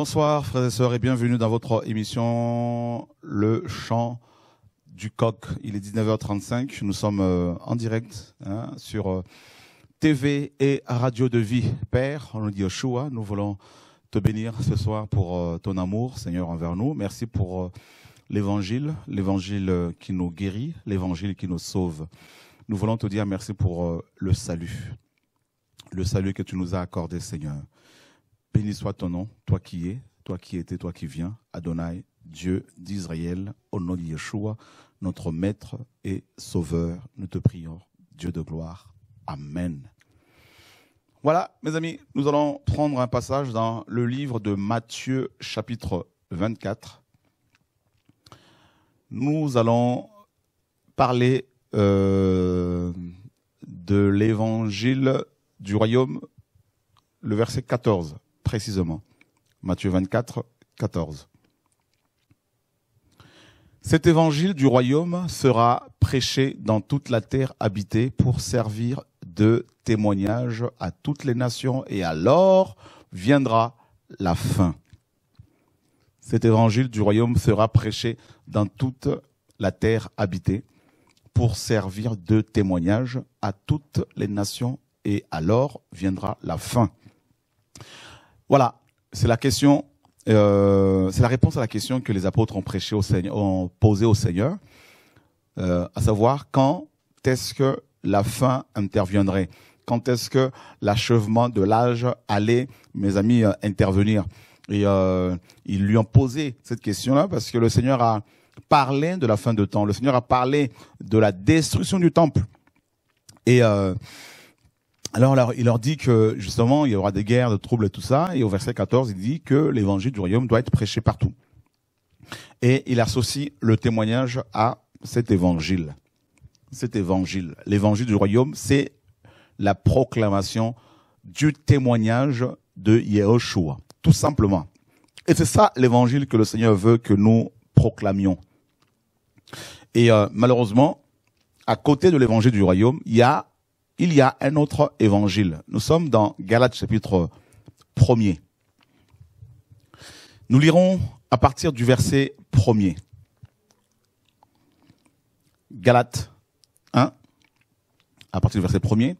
Bonsoir frères et sœurs et bienvenue dans votre émission Le Chant du Coq. Il est 19h35, nous sommes euh, en direct hein, sur euh, TV et Radio de Vie. Père, on nous dit Yeshua, nous voulons te bénir ce soir pour euh, ton amour, Seigneur, envers nous. Merci pour l'évangile, l'évangile qui nous guérit, l'évangile qui nous sauve. Nous voulons te dire merci pour le salut, le salut que tu nous as accordé, Seigneur. Béni soit ton nom, toi qui es, toi qui étais, toi qui viens, Adonai, Dieu d'Israël, au nom de Yeshua, notre Maître et Sauveur, nous te prions, Dieu de gloire. Amen. Voilà, mes amis, nous allons prendre un passage dans le livre de Matthieu, chapitre 24. Nous allons parler euh, de l'évangile du royaume, le verset 14 précisément. Matthieu 24, 14. Cet évangile du royaume sera prêché dans toute la terre habitée pour servir de témoignage à toutes les nations et alors viendra la fin. Cet évangile du royaume sera prêché dans toute la terre habitée pour servir de témoignage à toutes les nations et alors viendra la fin. Voilà, c'est la question, euh, c'est la réponse à la question que les apôtres ont prêché au Seigneur, ont posée au Seigneur, euh, à savoir quand est-ce que la fin interviendrait, quand est-ce que l'achèvement de l'âge allait, mes amis, euh, intervenir. Et ils lui ont posé cette question-là parce que le Seigneur a parlé de la fin de temps, le Seigneur a parlé de la destruction du temple. Et alors, il leur dit que justement, il y aura des guerres, des troubles et tout ça. Et au verset 14, il dit que l'évangile du royaume doit être prêché partout. Et il associe le témoignage à cet évangile. Cet évangile. L'évangile du royaume, c'est la proclamation du témoignage de Yeshua. Tout simplement. Et c'est ça l'évangile que le Seigneur veut que nous proclamions. Et euh, malheureusement, à côté de l'évangile du royaume, il y a il y a un autre évangile. Nous sommes dans Galates chapitre 1er. Nous lirons à partir du verset 1er. Galates 1, à partir du verset 1er.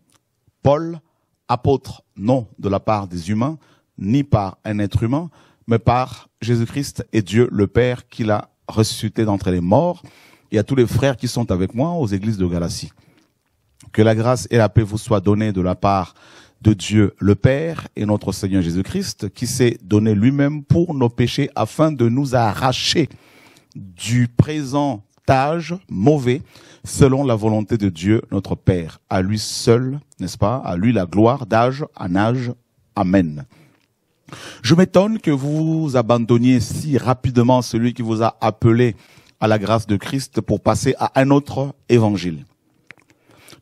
Paul, apôtre non de la part des humains, ni par un être humain, mais par Jésus-Christ et Dieu le Père qui l'a ressuscité d'entre les morts, et à tous les frères qui sont avec moi aux églises de Galatie. Que la grâce et la paix vous soient données de la part de Dieu le Père et notre Seigneur Jésus-Christ, qui s'est donné lui-même pour nos péchés afin de nous arracher du présent âge mauvais selon la volonté de Dieu notre Père. À lui seul, n'est-ce pas À lui la gloire d'âge en âge. Amen. Je m'étonne que vous abandonniez si rapidement celui qui vous a appelé à la grâce de Christ pour passer à un autre évangile.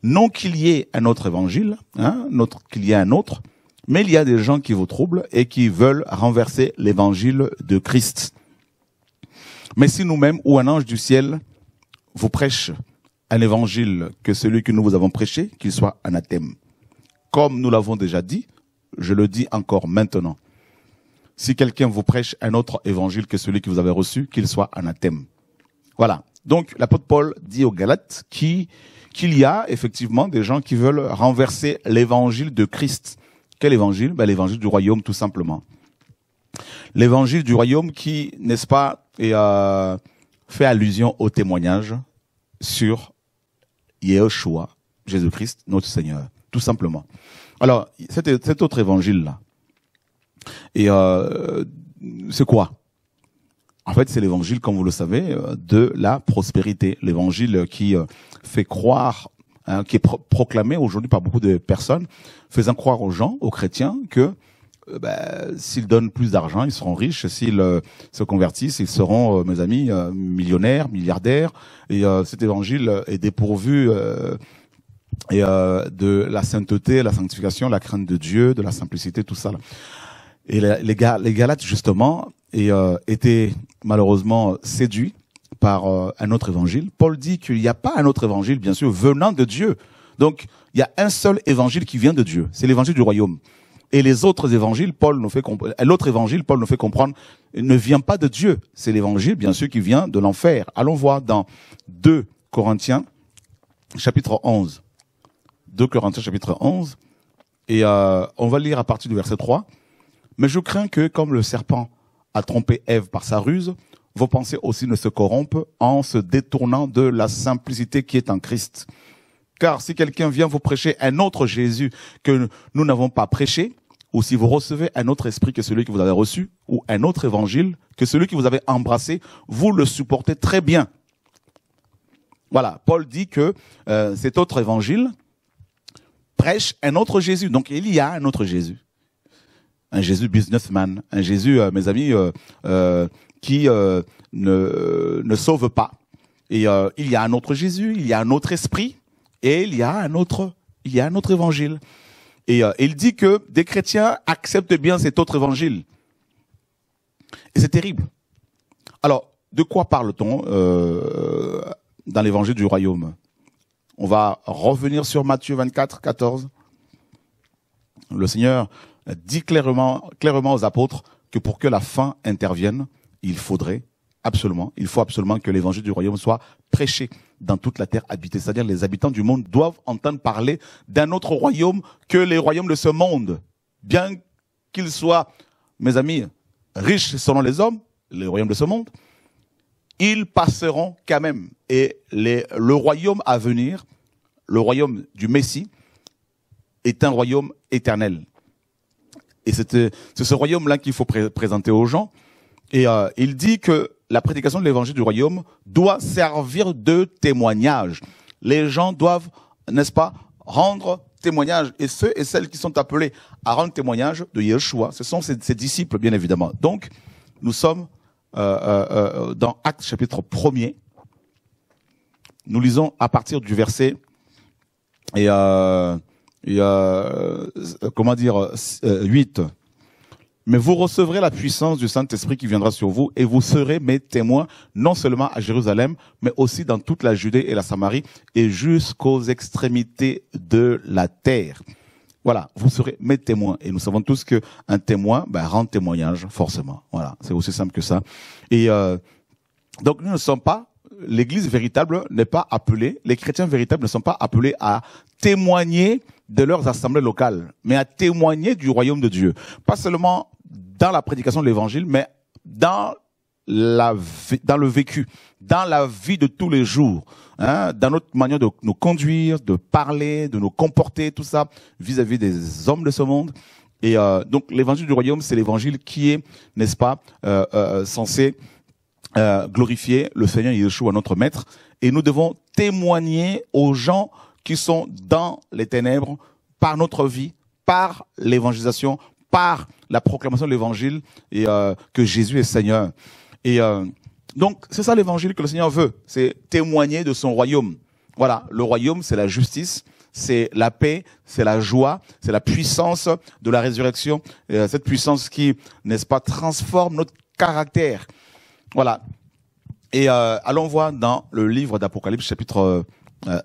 Non qu'il y ait un autre évangile, hein, qu'il y ait un autre, mais il y a des gens qui vous troublent et qui veulent renverser l'évangile de Christ. Mais si nous-mêmes ou un ange du ciel vous prêche un évangile que celui que nous vous avons prêché, qu'il soit anathème. Comme nous l'avons déjà dit, je le dis encore maintenant. Si quelqu'un vous prêche un autre évangile que celui que vous avez reçu, qu'il soit anathème. Voilà. Donc l'apôtre Paul dit aux Galates qui qu'il y a effectivement des gens qui veulent renverser l'évangile de Christ. Quel évangile ben, L'évangile du royaume, tout simplement. L'évangile du royaume qui, n'est-ce pas, et, euh, fait allusion au témoignage sur Yeshua, Jésus-Christ, notre Seigneur, tout simplement. Alors, cet, cet autre évangile-là, et euh, c'est quoi en fait, c'est l'évangile, comme vous le savez, euh, de la prospérité. L'évangile qui euh, fait croire, hein, qui est proclamé aujourd'hui par beaucoup de personnes, faisant croire aux gens, aux chrétiens, que euh, bah, s'ils donnent plus d'argent, ils seront riches. S'ils se convertissent, ils seront, mes amis, millionnaires, milliardaires. Et cet évangile est dépourvu et de la sainteté, la sanctification, la crainte de Dieu, de la simplicité, tout ça. Et les, les, Galates, justement, et euh, était malheureusement séduit par euh, un autre évangile. Paul dit qu'il n'y a pas un autre évangile, bien sûr, venant de Dieu. Donc, il y a un seul évangile qui vient de Dieu, c'est l'évangile du royaume. Et les autres évangiles, Paul nous fait comprendre, euh, l'autre évangile, Paul nous fait comprendre, ne vient pas de Dieu. C'est l'évangile, bien sûr, qui vient de l'enfer. Allons voir dans 2 Corinthiens, chapitre 11. 2 Corinthiens, chapitre 11. Et euh, on va lire à partir du verset 3. Mais je crains que, comme le serpent à tromper Ève par sa ruse, vos pensées aussi ne se corrompent en se détournant de la simplicité qui est en Christ. Car si quelqu'un vient vous prêcher un autre Jésus que nous n'avons pas prêché, ou si vous recevez un autre esprit que celui que vous avez reçu, ou un autre évangile que celui que vous avez embrassé, vous le supportez très bien. Voilà, Paul dit que euh, cet autre évangile prêche un autre Jésus. Donc il y a un autre Jésus un Jésus businessman, un Jésus, euh, mes amis, euh, euh, qui ne, ne sauve pas. Et il y a un autre Jésus, il y a un autre esprit, et il y a un autre, il y a un autre évangile. Et il dit que des chrétiens acceptent bien cet autre évangile. Et c'est terrible. Alors, de quoi parle-t-on dans l'évangile du royaume On va revenir sur Matthieu 24, 14. Le Seigneur dit clairement, aux apôtres que pour que la fin intervienne, il faudrait absolument, il faut absolument que l'évangile du royaume soit prêché dans toute la terre habitée. C'est-à-dire les habitants du monde doivent entendre parler d'un autre royaume que les royaumes de ce monde. Bien qu'ils soient, mes amis, riches selon les hommes, les royaumes de ce monde, ils passeront quand même. Et le royaume à venir, le royaume du Messie, est un royaume éternel. Et euh, c'est ce royaume-là qu'il faut présenter aux gens. Et euh, il dit que la prédication de l'évangile du royaume doit servir de témoignage. Les gens doivent, n'est-ce pas, rendre témoignage. Et ceux et celles qui sont appelés à rendre témoignage de Yeshua, ce sont ses, disciples, bien évidemment. Donc, nous sommes euh, euh, euh dans Actes chapitre 1 Nous lisons à partir du verset et euh, il y a, euh, comment dire, euh, huit. Mais vous recevrez la puissance du Saint-Esprit qui viendra sur vous et vous serez mes témoins, non seulement à Jérusalem, mais aussi dans toute la Judée et la Samarie et jusqu'aux extrémités de la terre. Voilà, vous serez mes témoins. Et nous savons tous que un témoin ben, rend témoignage, forcément. Voilà, c'est aussi simple que ça. Et euh, donc nous ne sommes pas l'Église véritable n'est pas appelée, les chrétiens véritables ne sont pas appelés à témoigner de leurs assemblées locales, mais à témoigner du royaume de Dieu. Pas seulement dans la prédication de l'Évangile, mais dans la dans le vécu, dans la vie de tous les jours, hein, dans notre manière de nous conduire, de parler, de nous comporter, tout ça vis-à-vis des hommes de ce monde. Et euh, donc l'évangile du royaume, c'est l'évangile qui est, n'est-ce pas, euh, euh, censé euh, glorifier le Seigneur Yeshua, notre Maître, et nous devons témoigner aux gens qui sont dans les ténèbres par notre vie, par l'évangélisation, par la proclamation de l'évangile et euh, que Jésus est Seigneur. Et euh, donc c'est ça l'évangile que le Seigneur veut, c'est témoigner de son royaume. Voilà, le royaume c'est la justice, c'est la paix, c'est la joie, c'est la puissance de la résurrection, cette puissance qui n'est-ce pas transforme notre caractère. Voilà. Et euh, allons voir dans le livre d'Apocalypse, chapitre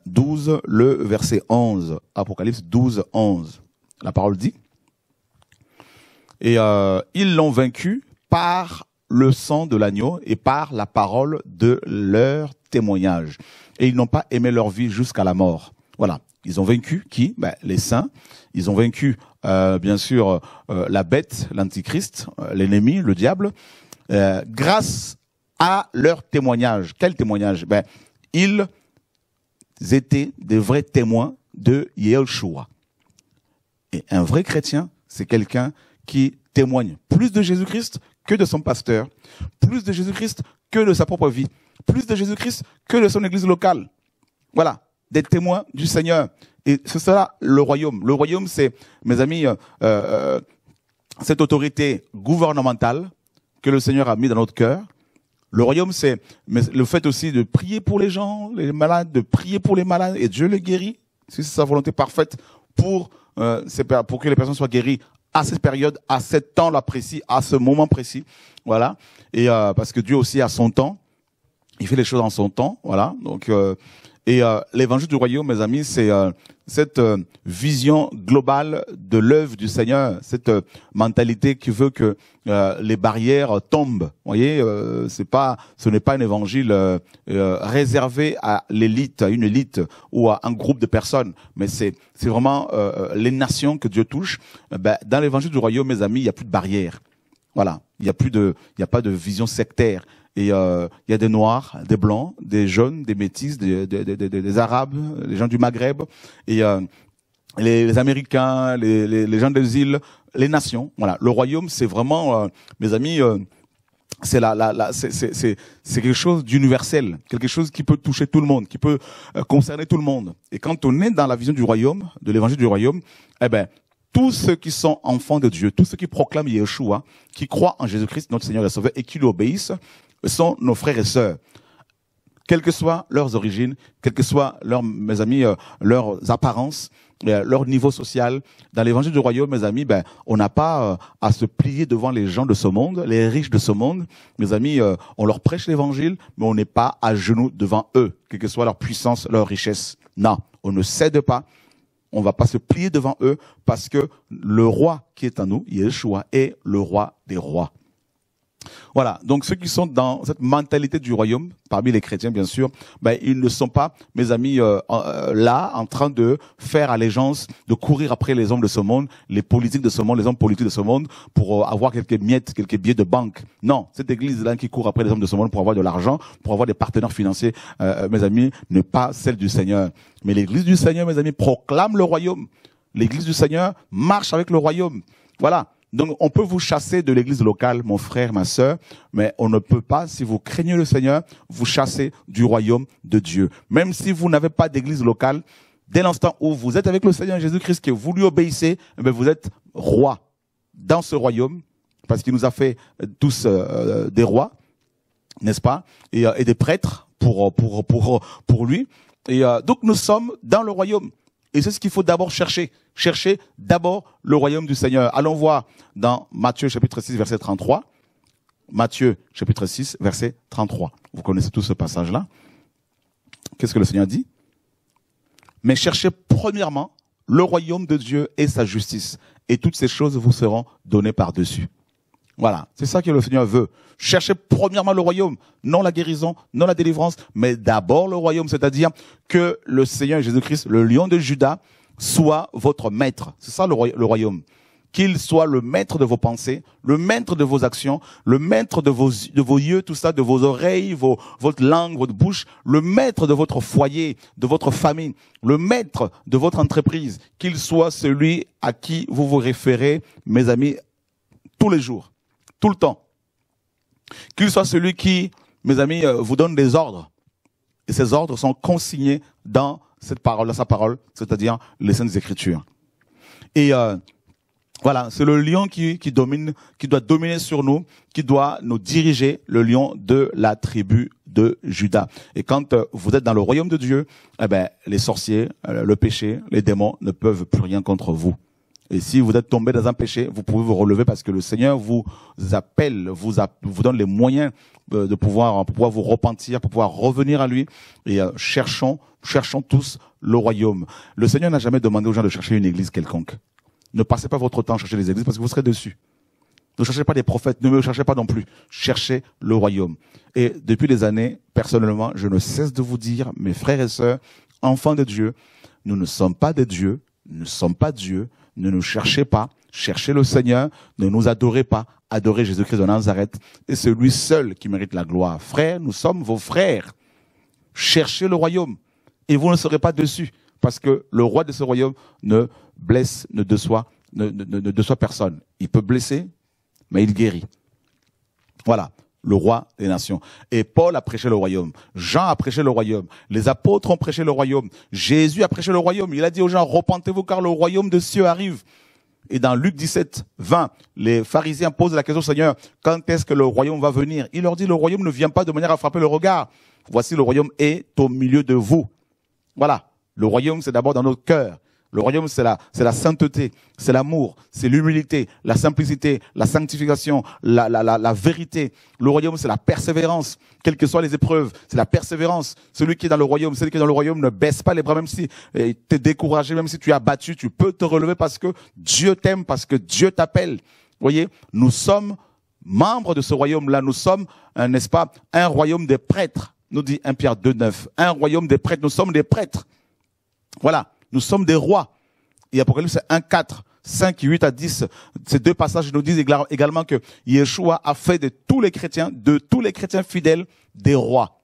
12, euh, le verset 11. Apocalypse 12, 11. La parole dit, et euh, ils l'ont vaincu par le sang de l'agneau et par la parole de leur témoignage. Et ils n'ont pas aimé leur vie jusqu'à la mort. Voilà. Ils ont vaincu qui ben, Les saints. Ils ont vaincu, bien sûr, la bête, l'antichrist, l'ennemi, le diable. Euh, grâce à leur témoignage. Quel témoignage ben, Ils étaient des vrais témoins de Yeshua. Et un vrai chrétien, c'est quelqu'un qui témoigne plus de Jésus-Christ que de son pasteur, plus de Jésus-Christ que de sa propre vie, plus de Jésus-Christ que de son église locale. Voilà, des témoins du Seigneur. Et ce sera le royaume. Le royaume, c'est, mes amis, euh, euh, cette autorité gouvernementale que le Seigneur a mis dans notre cœur. Le royaume, c'est le fait aussi de prier pour les gens, les malades, de prier pour les malades, et Dieu les guérit, c'est sa volonté parfaite pour, euh, pour que les personnes soient guéries à cette période, à cet temps-là précis, à ce moment précis. Voilà. Et euh, parce que Dieu aussi a son temps. Il fait les choses en son temps. Voilà. Donc, euh, et euh, l'évangile du royaume, mes amis, c'est euh, cette euh, vision globale de l'œuvre du Seigneur, cette mentalité qui veut que les barrières tombent. Vous voyez, c'est pas, ce n'est pas un évangile réservé à l'élite, à une élite ou à un groupe de personnes, mais c'est c'est vraiment les nations que Dieu touche. Ben, dans l'évangile du royaume, mes amis, il n'y a plus de barrières. Voilà, il a plus de, il n'y a pas de vision sectaire. Et euh, il y a des noirs, des blancs, des jeunes, des métis, des, des, des, des arabes, les gens du Maghreb. Et euh, les, Américains, les, les, les, gens des îles, les nations. Voilà, le royaume, c'est vraiment, euh, mes amis, euh, c'est la, la, la c'est, c'est, c'est quelque chose d'universel, quelque chose qui peut toucher tout le monde, qui peut concerner tout le monde. Et quand on est dans la vision du royaume, de l'évangile du royaume, eh ben tous ceux qui sont enfants de Dieu, tous ceux qui proclament Yeshua, qui croient en Jésus-Christ, notre Seigneur et Sauveur, et qui l'obéissent, sont nos frères et sœurs quelles que soient leurs origines, quelles que soient leurs, mes amis, euh, leurs apparences, euh, leur niveau social. Dans l'évangile du royaume, mes amis, ben, on n'a pas euh, à se plier devant les gens de ce monde, les riches de ce monde. Mes amis, on leur prêche l'évangile, mais on n'est pas à genoux devant eux, quelle que soit leur puissance, leur richesse. Non, on ne cède pas. On ne va pas se plier devant eux parce que le roi qui est en nous, Yeshua, est le roi des rois. Voilà, donc ceux qui sont dans cette mentalité du royaume, parmi les chrétiens bien sûr, ben, ils ne sont pas, mes amis, euh, euh, là en train de faire allégeance, de courir après les hommes de ce monde, les politiques de ce monde, les hommes politiques de ce monde, pour euh, avoir quelques miettes, quelques billets de banque. Non, cette église-là qui court après les hommes de ce monde pour avoir de l'argent, pour avoir des partenaires financiers, mes amis, n'est pas celle du Seigneur. Mais l'église du Seigneur, mes amis, proclame le royaume. L'église du Seigneur marche avec le royaume. Voilà. Donc on peut vous chasser de l'église locale, mon frère, ma sœur, mais on ne peut pas, si vous craignez le Seigneur, vous chasser du royaume de Dieu. Même si vous n'avez pas d'église locale, dès l'instant où vous êtes avec le Seigneur Jésus-Christ, que vous lui obéissez, eh vous êtes roi dans ce royaume, parce qu'il nous a fait euh, tous euh, euh, des rois, n'est-ce pas, et, des prêtres pour, pour, pour, pour lui. Et donc nous sommes dans le royaume. Et c'est ce qu'il faut d'abord chercher. Chercher d'abord le royaume du Seigneur. Allons voir dans Matthieu chapitre 6, verset 33. Matthieu chapitre 6, verset 33. Vous connaissez tout ce passage-là. Qu'est-ce que le Seigneur dit Mais cherchez premièrement le royaume de Dieu et sa justice, et toutes ces choses vous seront données par-dessus. Voilà, c'est ça que le Seigneur veut. Cherchez premièrement le royaume, non la guérison, non la délivrance, mais d'abord le royaume, c'est-à-dire que le Seigneur Jésus-Christ, le lion de Judas, soit votre maître. C'est ça le, royaume. Qu'il soit le maître de vos pensées, le maître de vos actions, le maître de vos, de vos yeux, tout ça, de vos oreilles, votre langue, votre bouche, le maître de votre foyer, de votre famille, le maître de votre entreprise. Qu'il soit celui à qui vous vous référez, mes amis, tous les jours tout le temps. Qu'il soit celui qui, mes amis, euh, vous donne des ordres. Et ces ordres sont consignés dans cette parole, dans sa parole, c'est-à-dire les Saintes Écritures. Et euh, voilà, c'est le lion qui, qui domine, qui doit dominer sur nous, qui doit nous diriger, le lion de la tribu de Judas. Et quand euh, vous êtes dans le royaume de Dieu, eh ben, les sorciers, le péché, les démons ne peuvent plus rien contre vous. Et si vous êtes tombé dans un péché, vous pouvez vous relever parce que le Seigneur vous appelle, vous, donne les moyens euh, de pouvoir, pouvoir vous repentir, pour pouvoir revenir à lui. Et euh, cherchons, cherchons tous le royaume. Le Seigneur n'a jamais demandé aux gens de chercher une église quelconque. Ne passez pas votre temps à chercher les églises parce que vous serez dessus. Ne cherchez pas des prophètes, ne me cherchez pas non plus. Cherchez le royaume. Et depuis des années, personnellement, je ne cesse de vous dire, mes frères et sœurs, enfants de Dieu, nous ne sommes pas des dieux, nous ne sommes pas Dieu, ne nous cherchez pas, cherchez le Seigneur, ne nous adorez pas, adorez Jésus-Christ de Nazareth, et c'est lui seul qui mérite la gloire. Frères, nous sommes vos frères. Cherchez le royaume, et vous ne serez pas dessus, parce que le roi de ce royaume ne blesse, ne déçoit, ne, personne. Il peut blesser, mais il guérit. Voilà le roi des nations. Et Paul a prêché le royaume. Jean a prêché le royaume. Les apôtres ont prêché le royaume. Jésus a prêché le royaume. Il a dit aux gens, repentez-vous car le royaume de cieux arrive. Et dans Luc 17, 20, les pharisiens posent la question au Seigneur, quand est-ce que le royaume va venir Il leur dit, le royaume ne vient pas de manière à frapper le regard. Voici, le royaume est au milieu de vous. Voilà. Le royaume, c'est d'abord dans notre cœur. Le royaume, c'est la, c'est la sainteté, c'est l'amour, c'est l'humilité, la simplicité, la sanctification, la, la, la, vérité. Le royaume, c'est la persévérance, quelles que soient les épreuves. C'est la persévérance. Celui qui est dans le royaume, celui qui est dans le royaume ne baisse pas les bras, même si tu es découragé, même si tu es abattu, tu peux te relever parce que Dieu t'aime, parce que Dieu t'appelle. Voyez, nous sommes membres de ce royaume-là. Nous sommes, euh, n'est-ce pas, un royaume des prêtres, nous dit 1 Pierre 2.9. Un royaume des prêtres. Nous sommes des prêtres. Voilà. Nous sommes des rois. Et Apocalypse 1, 4, 5, 8 à 10, ces deux passages nous disent également que Yeshua a fait de tous les chrétiens, de tous les chrétiens fidèles, des rois.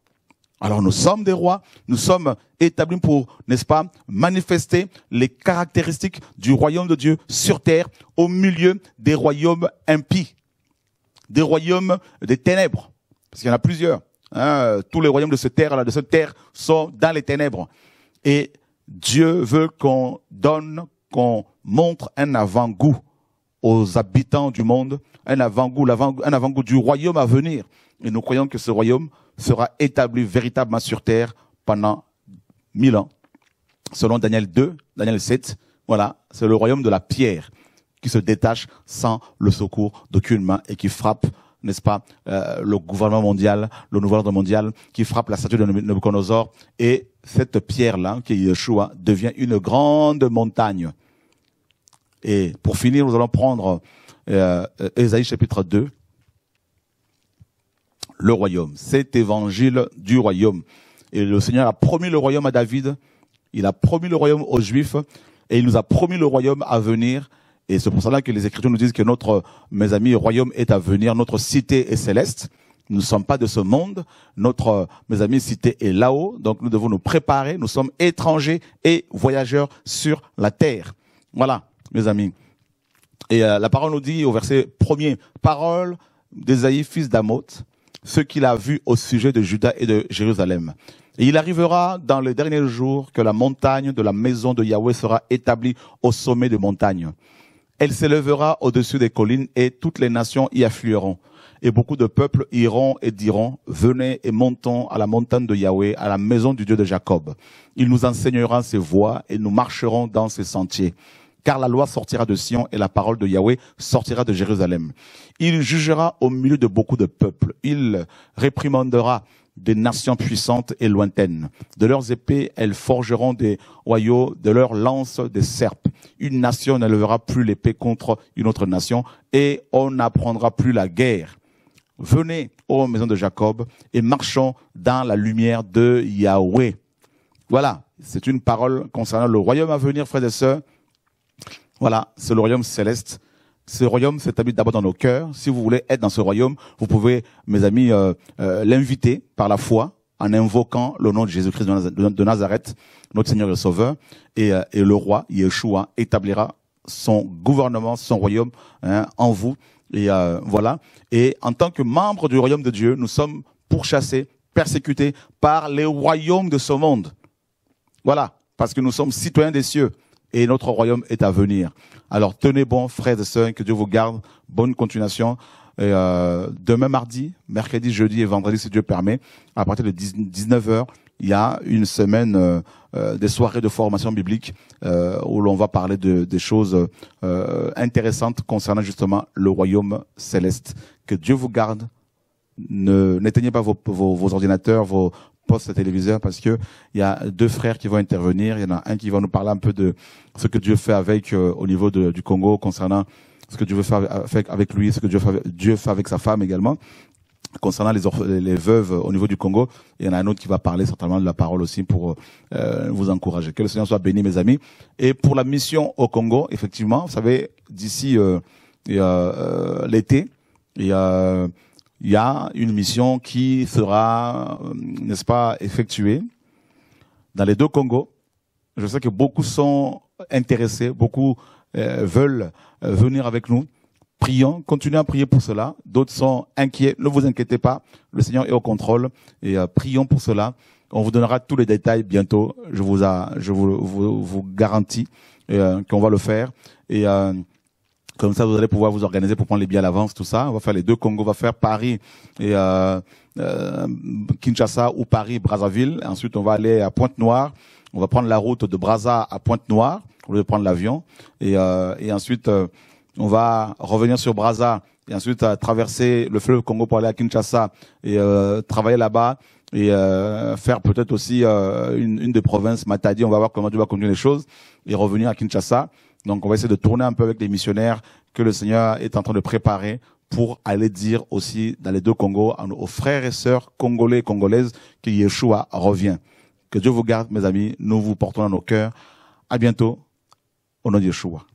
Alors nous sommes des rois, nous sommes établis pour, n'est-ce pas, manifester les caractéristiques du royaume de Dieu sur terre au milieu des royaumes impies, des royaumes des ténèbres, parce qu'il y en a plusieurs. Hein. tous les royaumes de cette terre, de cette terre, sont dans les ténèbres. Et Dieu veut qu'on donne, qu'on montre un avant-goût aux habitants du monde, un avant-goût, un avant-goût du royaume à venir. Et nous croyons que ce royaume sera établi véritablement sur terre pendant mille ans. Selon Daniel 2, Daniel 7, voilà, c'est le royaume de la pierre qui se détache sans le secours d'aucune main et qui frappe n'est-ce pas, euh, le gouvernement mondial, le nouvel ordre mondial, qui frappe la statue de Nebuchadnezzar. et cette pierre-là, qui est Yeshua, devient une grande montagne. Et pour finir, nous allons prendre euh, Ésaïe chapitre 2, le royaume, cet évangile du royaume. Et le Seigneur a promis le royaume à David, il a promis le royaume aux Juifs, et il nous a promis le royaume à venir, et c'est pour cela que les Écritures nous disent que notre, mes amis, royaume est à venir, notre cité est céleste. Nous ne sommes pas de ce monde. Notre, mes amis, cité est là-haut. Donc nous devons nous préparer. Nous sommes étrangers et voyageurs sur la terre. Voilà, mes amis. Et euh, la parole nous dit au verset premier, parole d'Esaïe, fils d'Amoth, ce qu'il a vu au sujet de Juda et de Jérusalem. il arrivera dans les derniers jours que la montagne de la maison de Yahweh sera établie au sommet de montagnes elle s'élèvera au-dessus des collines et toutes les nations y afflueront. Et beaucoup de peuples iront et diront, venez et montons à la montagne de Yahweh, à la maison du Dieu de Jacob. Il nous enseignera ses voies et nous marcherons dans ses sentiers. Car la loi sortira de Sion et la parole de Yahweh sortira de Jérusalem. Il jugera au milieu de beaucoup de peuples. Il réprimandera des nations puissantes et lointaines. De leurs épées, elles forgeront des royaux, de leurs lances des serpes. Une nation n'élevera plus l'épée contre une autre nation, et on n'apprendra plus la guerre. Venez, ô maison de Jacob, et marchons dans la lumière de Yahweh. Voilà, c'est une parole concernant le royaume à venir, frères et sœurs. Voilà, c'est le royaume céleste ce royaume s'établit d'abord dans nos cœurs. Si vous voulez être dans ce royaume, vous pouvez, mes amis, euh, euh, l'inviter par la foi en invoquant le nom de Jésus-Christ de Nazareth, notre Seigneur et Sauveur, et, euh, et le roi Yeshua établira son gouvernement, son royaume hein, en vous. Et voilà. Et en tant que membre du royaume de Dieu, nous sommes pourchassés, persécutés par les royaumes de ce monde. Voilà, parce que nous sommes citoyens des cieux et notre royaume est à venir. Alors tenez bon, frères et sœurs, que Dieu vous garde. Bonne continuation. Euh, demain mardi, mercredi, jeudi et vendredi, si Dieu permet, à partir de 19h, il y a une semaine euh, euh, des soirées de formation biblique où l'on va parler de, des choses intéressantes concernant justement le royaume céleste. Que Dieu vous garde. Ne, n'éteignez pas vos, vos, vos ordinateurs, vos, poste téléviseur parce que il y a deux frères qui vont intervenir. Il y en a un qui va nous parler un peu de ce que Dieu fait avec euh, au niveau du Congo concernant ce que Dieu veut faire avec, lui, ce que Dieu fait, avec, Dieu fait avec sa femme également concernant les, les veuves au niveau du Congo. Il y en a un autre qui va parler certainement de la parole aussi pour euh, vous encourager. Que le Seigneur soit béni, mes amis. Et pour la mission au Congo, effectivement, vous savez, d'ici euh, l'été, il y a il y a une mission qui sera, euh, n'est-ce pas, effectuée dans les deux Congos. Je sais que beaucoup sont intéressés, beaucoup euh, veulent euh, venir avec nous. Prions, continuez à prier pour cela. D'autres sont inquiets. Ne vous inquiétez pas, le Seigneur est au contrôle et prions pour cela. On vous donnera tous les détails bientôt. Je vous, je vous, vous garantis qu'on va le faire. Et comme ça, vous allez pouvoir vous organiser pour prendre les billets à l'avance, tout ça. On va faire les deux Congo, on va faire Paris et euh, euh, Kinshasa ou Paris, Brazzaville. Ensuite, on va aller à Pointe-Noire. On va prendre la route de Brazza à Pointe-Noire au lieu de prendre l'avion. Et, euh, ensuite, on va revenir sur Brazza et ensuite traverser le fleuve Congo pour aller à Kinshasa et travailler là-bas et faire peut-être aussi une, une des provinces, Matadi, on va voir comment tu vas conduire les choses, et revenir à Kinshasa. Donc on va essayer de tourner un peu avec les missionnaires que le Seigneur est en train de préparer pour aller dire aussi dans les deux Congos aux frères et sœurs congolais et congolaises que Yeshua revient. Que Dieu vous garde, mes amis. Nous vous portons dans nos cœurs. À bientôt. Au nom de Yeshua.